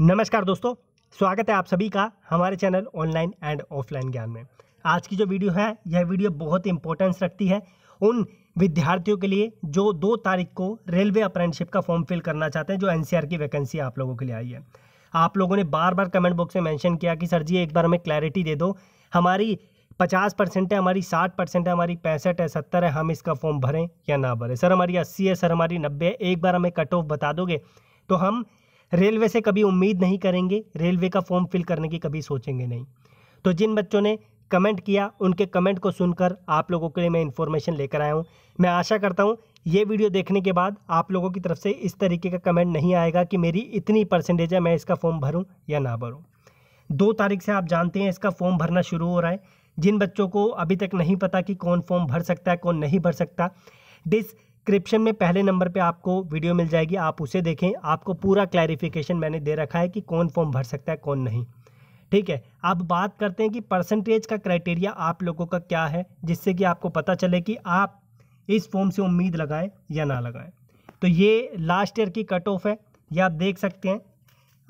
नमस्कार दोस्तों स्वागत है आप सभी का हमारे चैनल ऑनलाइन एंड ऑफलाइन ज्ञान में आज की जो वीडियो है यह वीडियो बहुत इंपॉर्टेंस रखती है उन विद्यार्थियों के लिए जो दो तारीख को रेलवे अप्रेंटिसिप का फॉर्म फिल करना चाहते हैं जो एनसीआर e की वैकेंसी आप लोगों के लिए आई है आप लोगों ने बार बार कमेंट बॉक्स में मेंशन किया कि सर जी एक बार हमें क्लैरिटी दे दो हमारी पचास परसेंट है हमारी साठ परसेंट है हमारी पैंसठ है सत्तर है हम इसका फॉर्म भरें या ना भरें सर हमारी अस्सी है सर हमारी नब्बे है एक बार हमें कट ऑफ बता दोगे तो हम रेलवे से कभी उम्मीद नहीं करेंगे रेलवे का फॉर्म फिल करने की कभी सोचेंगे नहीं तो जिन बच्चों ने कमेंट किया उनके कमेंट को सुनकर आप लोगों के लिए मैं इन्फॉर्मेशन लेकर आया हूँ मैं आशा करता हूँ ये वीडियो देखने के बाद आप लोगों की तरफ से इस तरीके का कमेंट नहीं आएगा कि मेरी इतनी परसेंटेज है मैं इसका फॉर्म भरूँ या ना भरूँ दो तारीख से आप जानते हैं इसका फॉर्म भरना शुरू हो रहा है जिन बच्चों को अभी तक नहीं पता कि कौन फॉर्म भर सकता है कौन नहीं भर सकता डिस डिस्क्रिप्शन में पहले नंबर पे आपको वीडियो मिल जाएगी आप उसे देखें आपको पूरा क्लैरिफिकेशन मैंने दे रखा है कि कौन फॉर्म भर सकता है कौन नहीं ठीक है अब बात करते हैं कि परसेंटेज का क्राइटेरिया आप लोगों का क्या है जिससे कि आपको पता चले कि आप इस फॉर्म से उम्मीद लगाएं या ना लगाएं तो ये लास्ट ईयर की कट ऑफ है ये आप देख सकते हैं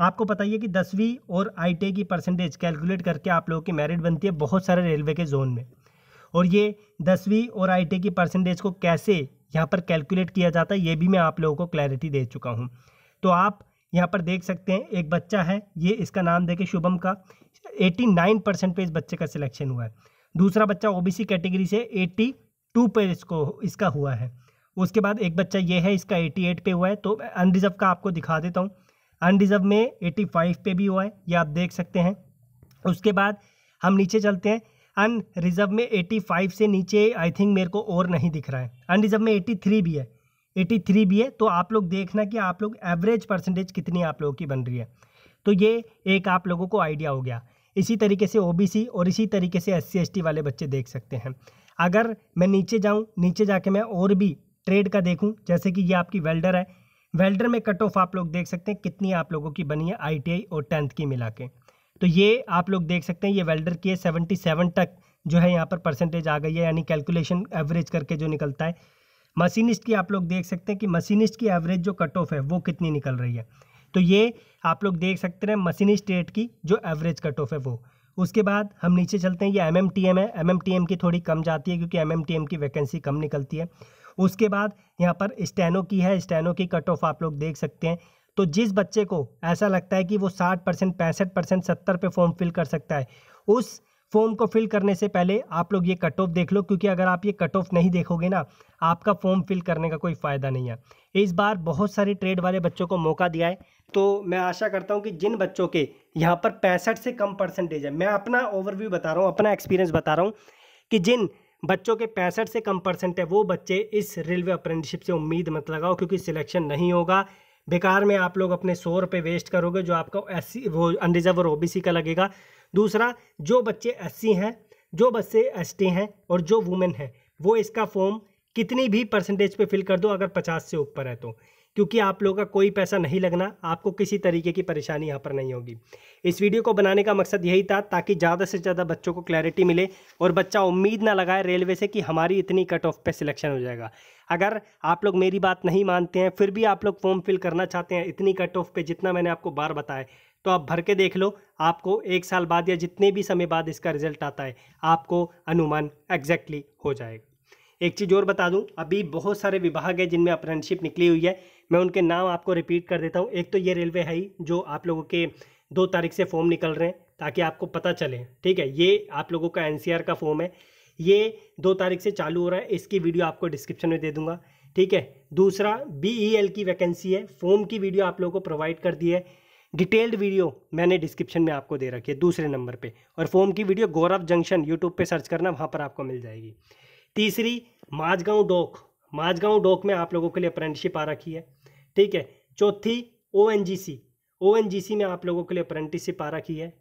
आपको बताइए कि दसवीं और आई e की परसेंटेज कैलकुलेट करके आप लोगों की मेरिट बनती है बहुत सारे रेलवे के जोन में और ये दसवीं और आई e की परसेंटेज को कैसे यहाँ पर कैलकुलेट किया जाता है ये भी मैं आप लोगों को क्लैरिटी दे चुका हूँ तो आप यहाँ पर देख सकते हैं एक बच्चा है ये इसका नाम देखे शुभम का 89 परसेंट पे इस बच्चे का सिलेक्शन हुआ है दूसरा बच्चा ओबीसी कैटेगरी से 82 पे इसको इसका हुआ है उसके बाद एक बच्चा ये है इसका 88 पे हुआ है तो अनरिजर्व का आपको दिखा देता हूँ अनरिजर्व में 85 पे भी हुआ है ये आप देख सकते हैं उसके बाद हम नीचे चलते हैं अन रिजर्व में 85 से नीचे आई थिंक मेरे को और नहीं दिख रहा है अन रिजर्व में 83 भी है 83 भी है तो आप लोग देखना कि आप लोग एवरेज परसेंटेज कितनी आप लोगों की बन रही है तो ये एक आप लोगों को आइडिया हो गया इसी तरीके से ओबीसी और इसी तरीके से एस सी वाले बच्चे देख सकते हैं अगर मैं नीचे जाऊँ नीचे जाके मैं और भी ट्रेड का देखूँ जैसे कि ये आपकी वेल्डर है वेल्डर में कट ऑफ आप लोग देख सकते हैं कितनी आप लोगों की बनी है आई और टेंथ की मिला के तो ये आप लोग देख सकते हैं ये वेल्डर की सेवेंटी सेवन तक जो है यहाँ पर परसेंटेज आ गई है यानी कैलकुलेशन एवरेज करके जो निकलता है मशीनिस्ट की आप लोग देख सकते हैं कि मशीनिस्ट की एवरेज जो कट ऑफ है वो कितनी निकल रही है तो ये आप लोग देख सकते हैं मशीनिस्ट रेट की जो एवरेज कट ऑफ है वो उसके बाद हम नीचे चलते हैं ये एम एम टी एम है एम एम टी एम की थोड़ी कम जाती है क्योंकि एम एम टी एम की वैकेंसी कम निकलती है उसके बाद यहाँ पर स्टेनो की है स्टेनो की कट ऑफ आप लोग देख सकते हैं तो जिस बच्चे को ऐसा लगता है कि वो साठ परसेंट पैंसठ परसेंट सत्तर पे फॉर्म फिल कर सकता है उस फॉर्म को फिल करने से पहले आप लोग ये कट ऑफ देख लो क्योंकि अगर आप ये कट ऑफ नहीं देखोगे ना आपका फॉर्म फिल करने का कोई फ़ायदा नहीं है इस बार बहुत सारे ट्रेड वाले बच्चों को मौका दिया है तो मैं आशा करता हूँ कि जिन बच्चों के यहाँ पर पैंसठ से कम परसेंटेज है मैं अपना ओवरव्यू बता रहा हूँ अपना एक्सपीरियंस बता रहा हूँ कि जिन बच्चों के पैंसठ से कम परसेंट है वो बच्चे इस रेलवे अप्रेंटिसिप से उम्मीद मत लगाओ क्योंकि सिलेक्शन नहीं होगा बेकार में आप लोग अपने सौ रुपये वेस्ट करोगे जो आपका एस वो अनरिजर्व और ओ का लगेगा दूसरा जो बच्चे एस हैं जो बच्चे एस हैं और जो वुमेन हैं वो इसका फॉर्म कितनी भी परसेंटेज पे फिल कर दो अगर पचास से ऊपर है तो क्योंकि आप लोगों का कोई पैसा नहीं लगना आपको किसी तरीके की परेशानी यहाँ पर नहीं होगी इस वीडियो को बनाने का मकसद यही था ताकि ज़्यादा से ज़्यादा बच्चों को क्लैरिटी मिले और बच्चा उम्मीद ना लगाए रेलवे से कि हमारी इतनी कट ऑफ पे सिलेक्शन हो जाएगा अगर आप लोग मेरी बात नहीं मानते हैं फिर भी आप लोग फॉर्म फिल करना चाहते हैं इतनी कट ऑफ पे जितना मैंने आपको बार बताया तो आप भर के देख लो आपको एक साल बाद या जितने भी समय बाद इसका रिजल्ट आता है आपको अनुमान एग्जैक्टली हो जाएगा एक चीज़ और बता दूं अभी बहुत सारे विभाग हैं जिनमें अप्रेंटशिप निकली हुई है मैं उनके नाम आपको रिपीट कर देता हूँ एक तो ये रेलवे है ही जो आप लोगों के दो तारीख से फॉर्म निकल रहे हैं ताकि आपको पता चले ठीक है ये आप लोगों का एन का फॉर्म है ये दो तारीख से चालू हो रहा है इसकी वीडियो आपको डिस्क्रिप्शन में दे दूंगा ठीक है दूसरा बी e की वैकेंसी है फॉर्म की वीडियो आप लोगों को प्रोवाइड कर दी है डिटेल्ड वीडियो मैंने डिस्क्रिप्शन में आपको दे रखी है दूसरे नंबर पे और फॉर्म की वीडियो गौरव जंक्शन यूट्यूब पे सर्च करना वहाँ पर आपको मिल जाएगी तीसरी माजगांव डॉक माजगांव डॉक में आप लोगों के लिए अप्रेंटिसशिप आ रखी है ठीक है चौथी ओ एन जी सी ओ एन जी सी में आप लोगों के लिए अप्रेंटिसशिप आ रखी है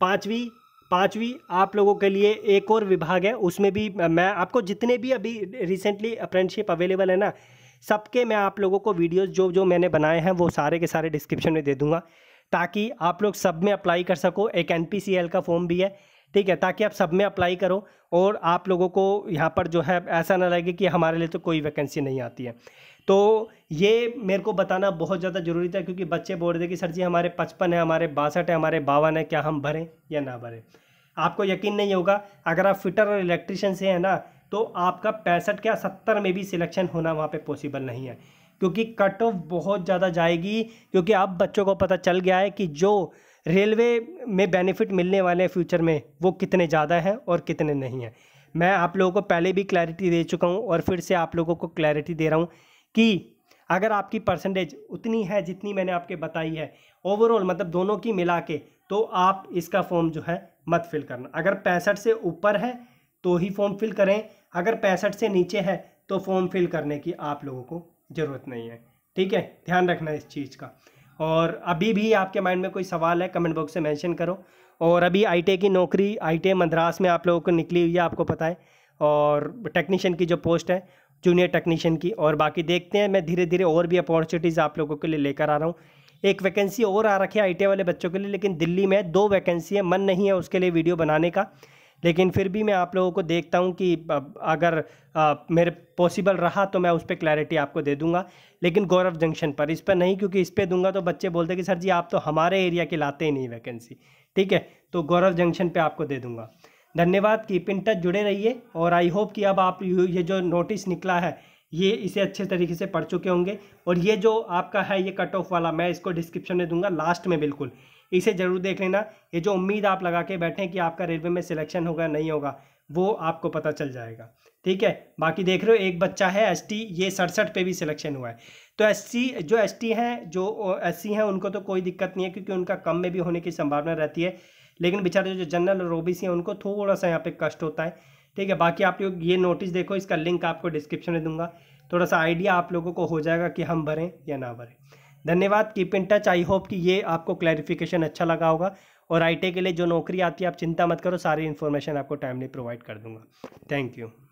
पाँचवीं पाँचवी आप लोगों के लिए एक और विभाग है उसमें भी मैं आपको जितने भी अभी रिसेंटली अप्रेंटिसशिप अवेलेबल है ना सबके मैं आप लोगों को वीडियोस जो जो मैंने बनाए हैं वो सारे के सारे डिस्क्रिप्शन में दे दूंगा ताकि आप लोग सब में अप्लाई कर सको एक एन का फॉर्म भी है ठीक है ताकि आप सब में अप्लाई करो और आप लोगों को यहाँ पर जो है ऐसा ना लगे कि हमारे लिए तो कोई वैकेंसी नहीं आती है तो ये मेरे को बताना बहुत ज़्यादा ज़रूरी था क्योंकि बच्चे बोल रहे थे कि सर जी हमारे पचपन है हमारे बासठ है हमारे बावन है क्या हम भरें या ना भरें आपको यकीन नहीं होगा अगर आप फिटर और इलेक्ट्रिशियन से हैं ना तो आपका पैंसठ क्या सत्तर में भी सिलेक्शन होना वहाँ पर पॉसिबल नहीं है क्योंकि कट ऑफ बहुत ज़्यादा जाएगी क्योंकि अब बच्चों को पता चल गया है कि जो रेलवे में बेनिफिट मिलने वाले हैं फ्यूचर में वो कितने ज़्यादा हैं और कितने नहीं हैं मैं आप लोगों को पहले भी क्लैरिटी दे चुका हूँ और फिर से आप लोगों को क्लैरिटी दे रहा हूँ कि अगर आपकी परसेंटेज उतनी है जितनी मैंने आपके बताई है ओवरऑल मतलब दोनों की मिला के तो आप इसका फॉर्म जो है मत फिल करना अगर पैंसठ से ऊपर है तो ही फॉर्म फिल करें अगर पैंसठ से नीचे है तो फॉर्म फिल करने की आप लोगों को ज़रूरत नहीं है ठीक है ध्यान रखना इस चीज़ का और अभी भी आपके माइंड में कोई सवाल है कमेंट बॉक्स से मेंशन करो और अभी आई की नौकरी आई मद्रास में आप लोगों को निकली हुई है आपको पता है और टेक्नीशियन की जो पोस्ट है जूनियर टेक्नीशियन की और बाकी देखते हैं मैं धीरे धीरे और भी अपॉर्चुनिटीज़ आप लोगों के लिए लेकर आ रहा हूँ एक वैकेंसी और आ रखी है आई वाले बच्चों के लिए लेकिन दिल्ली में दो वैकेंसी है मन नहीं है उसके लिए वीडियो बनाने का लेकिन फिर भी मैं आप लोगों को देखता हूँ कि अगर आ, मेरे पॉसिबल रहा तो मैं उस पर क्लैरिटी आपको दे दूंगा लेकिन गौरव जंक्शन पर इस पर नहीं क्योंकि इस पर दूंगा तो बच्चे बोलते कि सर जी आप तो हमारे एरिया के लाते ही नहीं वैकेंसी ठीक है तो गौरव जंक्शन पर आपको दे दूँगा धन्यवाद कीप इन टच जुड़े रहिए और आई होप कि अब आप ये जो नोटिस निकला है ये इसे अच्छे तरीके से पढ़ चुके होंगे और ये जो आपका है ये कट ऑफ वाला मैं इसको डिस्क्रिप्शन में दूंगा लास्ट में बिल्कुल इसे ज़रूर देख लेना ये जो उम्मीद आप लगा के बैठें कि आपका रेलवे में सिलेक्शन होगा नहीं होगा वो आपको पता चल जाएगा ठीक है बाकी देख रहे हो एक बच्चा है एस टी ये सड़सठ पे भी सिलेक्शन हुआ है तो एस सी जो एस टी हैं जो एस सी हैं उनको तो कोई दिक्कत नहीं है क्योंकि उनका कम में भी होने की संभावना रहती है लेकिन बेचारे जो जनरल और ओबीसी हैं उनको थोड़ा सा यहाँ पे कष्ट होता है ठीक है बाकी आप लोग ये नोटिस देखो इसका लिंक आपको डिस्क्रिप्शन में दूंगा थोड़ा सा आइडिया आप लोगों को हो जाएगा कि हम भरें या ना भरें धन्यवाद keep in touch I hope कि ये आपको क्लैरिफिकेशन अच्छा लगा होगा और आईटी के लिए जो नौकरी आती है आप चिंता मत करो सारी इन्फॉर्मेशन आपको टाइमली प्रोवाइड कर दूंगा थैंक यू